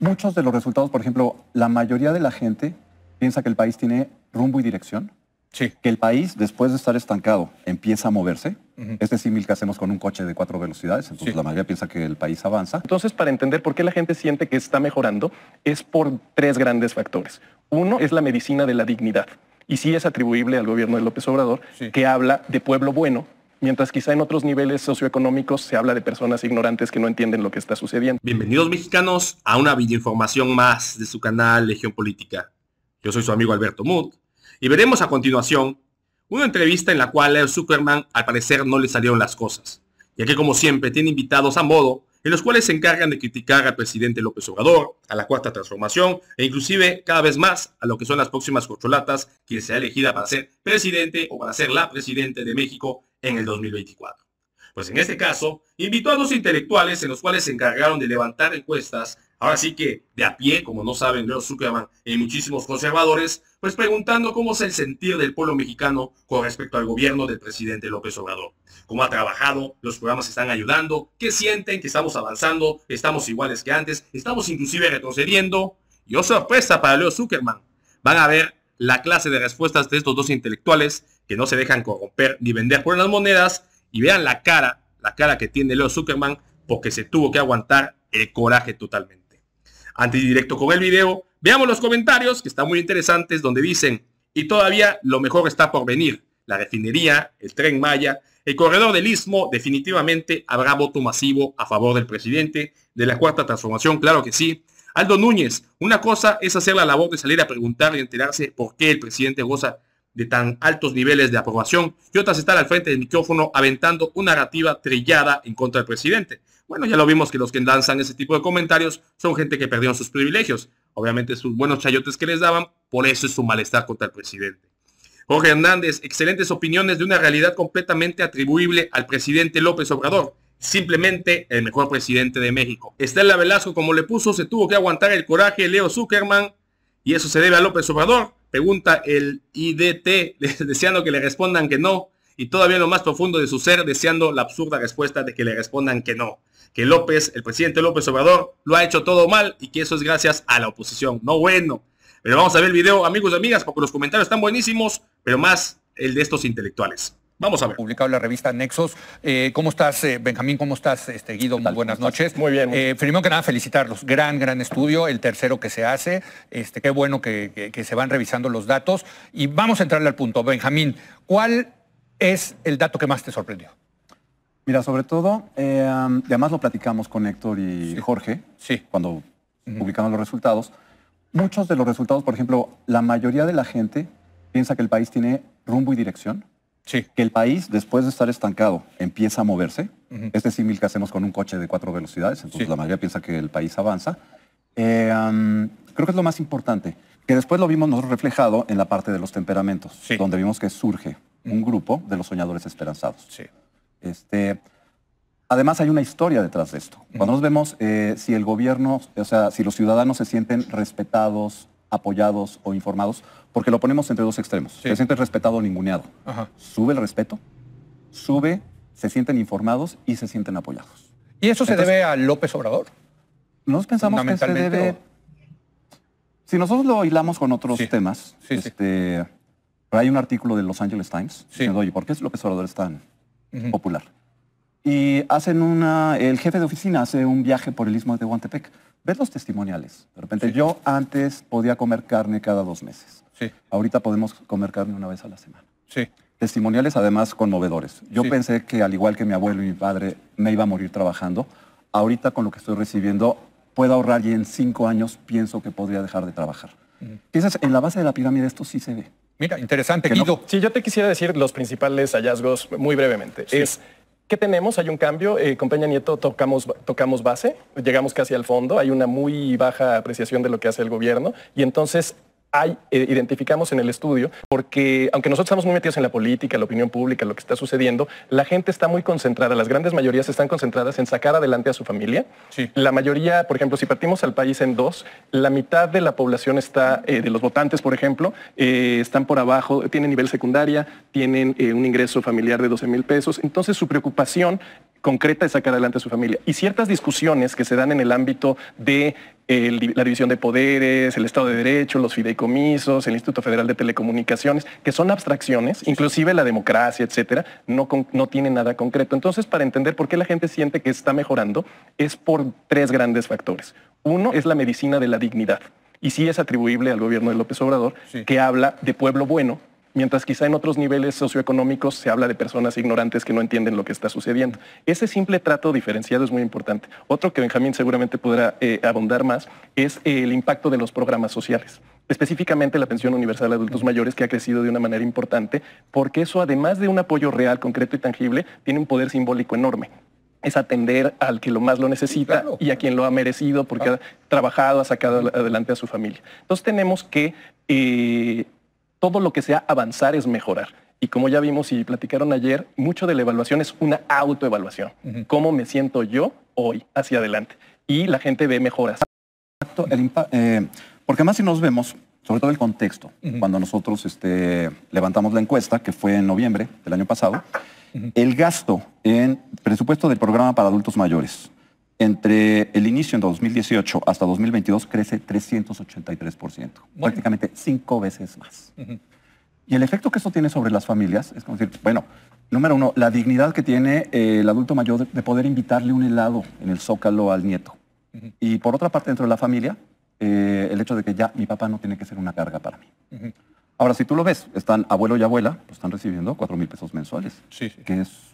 muchos de los resultados, por ejemplo, la mayoría de la gente piensa que el país tiene rumbo y dirección. Que el país, después de estar estancado, empieza a moverse. Este símil que hacemos con un coche de cuatro velocidades, entonces la mayoría piensa que el país avanza. Entonces, para entender por qué la gente siente que está mejorando, es por tres grandes factores. Uno es la medicina de la dignidad, y sí es atribuible al gobierno de López Obrador, que habla de pueblo bueno, mientras quizá en otros niveles socioeconómicos se habla de personas ignorantes que no entienden lo que está sucediendo. Bienvenidos mexicanos a una videoinformación más de su canal Legión Política. Yo soy su amigo Alberto Mood y veremos a continuación una entrevista en la cual a Superman al parecer no le salieron las cosas, ya que como siempre tiene invitados a modo en los cuales se encargan de criticar al presidente López Obrador, a la cuarta transformación e inclusive cada vez más a lo que son las próximas corcholatas, quien sea elegida para ser presidente o para ser la presidente de México en el 2024. Pues en este caso, invitó a dos intelectuales en los cuales se encargaron de levantar encuestas, ahora sí que de a pie, como no saben Leo Zuckerman y muchísimos conservadores, pues preguntando cómo es el sentir del pueblo mexicano con respecto al gobierno del presidente López Obrador. Cómo ha trabajado, los programas están ayudando, qué sienten, que estamos avanzando, estamos iguales que antes, estamos inclusive retrocediendo. Y oh sorpresa para Leo Zuckerman, van a ver la clase de respuestas de estos dos intelectuales que no se dejan corromper ni vender por las monedas y vean la cara, la cara que tiene Leo Zuckerman porque se tuvo que aguantar el coraje totalmente. Antes directo con el video, veamos los comentarios que están muy interesantes donde dicen, y todavía lo mejor está por venir, la refinería, el tren Maya, el corredor del Istmo, definitivamente habrá voto masivo a favor del presidente de la cuarta transformación, claro que sí. Aldo Núñez, una cosa es hacer la labor de salir a preguntar y enterarse por qué el presidente goza de tan altos niveles de aprobación y otras están al frente del micrófono aventando una narrativa trillada en contra del presidente. Bueno, ya lo vimos que los que lanzan ese tipo de comentarios son gente que perdieron sus privilegios, obviamente sus buenos chayotes que les daban, por eso es su malestar contra el presidente. Jorge Hernández, excelentes opiniones de una realidad completamente atribuible al presidente López Obrador simplemente el mejor presidente de México. Estela Velasco, como le puso, se tuvo que aguantar el coraje de Leo Zuckerman y eso se debe a López Obrador. Pregunta el IDT deseando que le respondan que no y todavía en lo más profundo de su ser deseando la absurda respuesta de que le respondan que no. Que López, el presidente López Obrador, lo ha hecho todo mal y que eso es gracias a la oposición. No bueno. Pero vamos a ver el video, amigos y amigas, porque los comentarios están buenísimos, pero más el de estos intelectuales. Vamos a ver. Publicado la revista Nexos. Eh, ¿Cómo estás, eh, Benjamín? ¿Cómo estás, este, Guido? Muy buenas noches. Muy bien. Eh, primero que nada, felicitarlos. Gran, gran estudio, el tercero que se hace. Este, qué bueno que, se van revisando los datos. Y vamos a entrarle al punto. Benjamín, ¿cuál es el dato que más te sorprendió? Mira, sobre todo, um, además lo platicamos con Héctor y Jorge sí. cuando publicamos los resultados. Muchos de los resultados, por ejemplo, la mayoría de la gente piensa que el país tiene rumbo y dirección. Que el país, después de estar estancado, empieza a moverse. Este símil que hacemos con un coche de cuatro velocidades, entonces la mayoría piensa que el país avanza. Eh, creo que es lo más importante, que después lo vimos nosotros reflejado en la parte de los temperamentos, donde vimos que surge un grupo de los soñadores esperanzados. Este, además hay una historia detrás de esto. Cuando nos vemos eh, si el gobierno, o sea, si los ciudadanos se sienten respetados, apoyados o informados, porque lo ponemos entre dos extremos. Se siente respetado o ninguneado. Sube el respeto, sube, se sienten informados y se sienten apoyados. ¿Y eso se debe a López Obrador? Nos pensamos que se debe... Si nosotros lo hilamos con otros temas, este, hay un artículo de Los Angeles Times diciendo, doy. ¿por qué López Obrador es tan popular? Y hacen una... El jefe de oficina hace un viaje por el istmo de Tehuantepec Ves los testimoniales. De repente, yo antes podía comer carne cada dos meses. Sí. Ahorita podemos comer carne una vez a la semana. Sí. Testimoniales, además, conmovedores. Yo pensé que, al igual que mi abuelo y mi padre, me iba a morir trabajando. Ahorita, con lo que estoy recibiendo, puedo ahorrar y en cinco años pienso que podría dejar de trabajar. en la base de la pirámide esto sí se ve. Mira, interesante, Guido. yo te quisiera decir los principales hallazgos muy brevemente. Es ¿Qué tenemos? Hay un cambio. Eh, con Peña Nieto tocamos, tocamos base, llegamos casi al fondo, hay una muy baja apreciación de lo que hace el gobierno y entonces hay, eh, identificamos en el estudio, porque aunque nosotros estamos muy metidos en la política, la opinión pública, lo que está sucediendo, la gente está muy concentrada, las grandes mayorías están concentradas en sacar adelante a su familia. La mayoría, por ejemplo, si partimos al país en dos, la mitad de la población está, eh, de los votantes, por ejemplo, eh, están por abajo, tienen nivel secundaria, tienen un ingreso familiar de 12 mil pesos, entonces su preocupación concreta de sacar adelante a su familia. Y ciertas discusiones que se dan en el ámbito de eh, la división de poderes, el Estado de Derecho, los fideicomisos, el Instituto Federal de Telecomunicaciones, que son abstracciones, inclusive la democracia, etcétera, no, tiene nada concreto. Entonces, para entender por qué la gente siente que está mejorando, es por tres grandes factores. Uno es la medicina de la dignidad y sí es atribuible al gobierno de López Obrador, que habla de pueblo bueno, mientras quizá en otros niveles socioeconómicos se habla de personas ignorantes que no entienden lo que está sucediendo. Ese simple trato diferenciado es muy importante. Otro que Benjamín seguramente podrá eh, abundar más es el impacto de los programas sociales específicamente la pensión universal a adultos mayores, que ha crecido de una manera importante, porque eso, además de un apoyo real, concreto y tangible, tiene un poder simbólico enorme es atender al que lo más lo necesita y a quien lo ha merecido porque ah. ha trabajado, ha sacado adelante a su familia. Entonces tenemos que eh, todo lo que sea avanzar es mejorar. Y como ya vimos y platicaron ayer, mucho de la evaluación es una autoevaluación. ¿Cómo me siento yo hoy hacia adelante? Y la gente ve mejoras. El eh, porque más si nos vemos, sobre todo el contexto, cuando nosotros este, levantamos la encuesta, que fue en noviembre del año pasado, el gasto en presupuesto del programa para adultos mayores entre el inicio en 2018 hasta 2022 crece 383%, prácticamente cinco veces más. Y el efecto que eso tiene sobre las familias es como decir, bueno, número uno, la dignidad que tiene eh, el adulto mayor de, poder invitarle un helado en el zócalo al nieto. Y por otra parte, dentro de la familia, eh, el hecho de que ya mi papá no tiene que ser una carga para mí. Ahora, si tú lo ves, están abuelo y abuela, pues están recibiendo 4 mil pesos mensuales, que es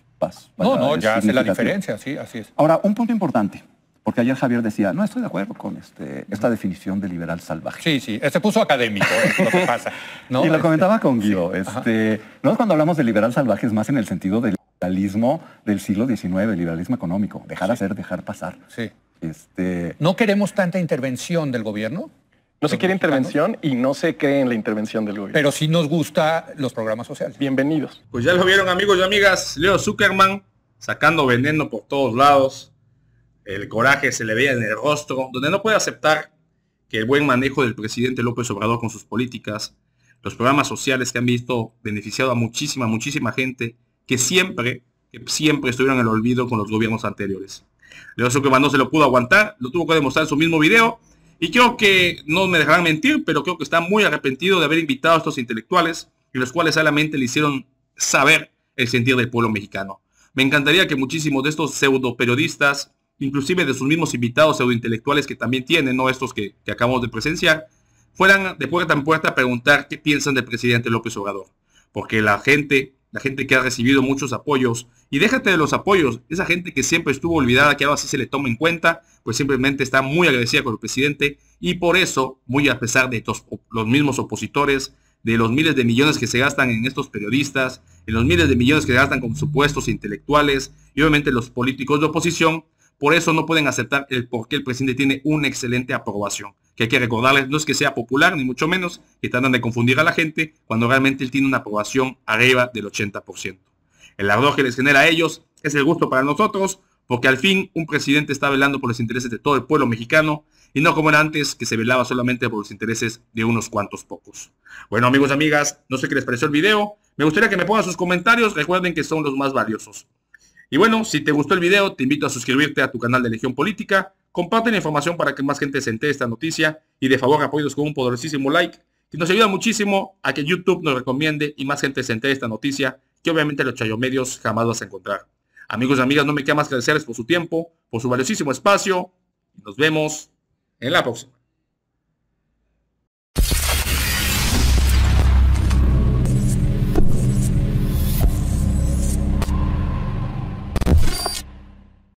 no, no, ya hace la diferencia, sí, así es. Ahora, un punto importante. Porque ayer Javier decía, no estoy de acuerdo con este, esta definición de liberal salvaje. Sí, sí, se este puso académico, eh, es lo que pasa. Y lo este, comentaba con Guido. Este, no es cuando hablamos de liberal salvaje, es más en el sentido del liberalismo del siglo XIX, el liberalismo económico. Dejar hacer, dejar pasar. Sí. Este... ¿No queremos tanta intervención del gobierno? No se quiere intervención y no se cree en la intervención del gobierno. Pero sí nos gusta los programas sociales. Bienvenidos. Pues ya lo vieron amigos y amigas, Leo Zuckerman sacando veneno por todos lados. El coraje se le veía en el rostro, donde no puede aceptar que el buen manejo del presidente López Obrador con sus políticas, los programas sociales que han visto beneficiado a muchísima, muchísima gente, que siempre, que siempre estuvieron en el olvido con los gobiernos anteriores. Leo Zuckerman no se lo pudo aguantar, lo tuvo que demostrar en su mismo video y creo que no me dejarán mentir, pero creo que está muy arrepentido de haber invitado a estos intelectuales, y los cuales solamente le hicieron saber el sentir del pueblo mexicano. Me encantaría que muchísimos de estos pseudo periodistas, inclusive de sus mismos invitados pseudo intelectuales que también tienen, no estos que, que acabamos de presenciar, fueran de puerta en puerta a preguntar qué piensan del presidente López Obrador. Porque la gente, la gente que ha recibido muchos apoyos, y déjate de los apoyos, esa gente que siempre estuvo olvidada, que ahora sí se le toma en cuenta, pues simplemente está muy agradecida con el presidente y por eso, muy a pesar de los mismos opositores, de los miles de millones que se gastan en estos periodistas, en los miles de millones que se gastan con supuestos intelectuales y obviamente los políticos de oposición, por eso no pueden aceptar el por qué el presidente tiene una excelente aprobación. Que hay que recordarles, no es que sea popular, ni mucho menos, que tratan de confundir a la gente cuando realmente él tiene una aprobación arriba del 80%. El ardor que les genera a ellos es el gusto para nosotros, porque al fin un presidente está velando por los intereses de todo el pueblo mexicano y no como era antes que se velaba solamente por los intereses de unos cuantos pocos. Bueno amigos, amigas, no sé qué les pareció el video. Me gustaría que me pongan sus comentarios, recuerden que son los más valiosos. Y bueno, si te gustó el video, te invito a suscribirte a tu canal de Legión Política, comparte la información para que más gente se entere esta noticia y de favor apoyos con un poderosísimo like, que nos ayuda muchísimo a que YouTube nos recomiende y más gente se entere esta noticia que obviamente los chayomedios jamás vas a encontrar. Amigos y amigas, no me queda más que agradecerles por su tiempo, por su valiosísimo espacio. Nos vemos en la próxima.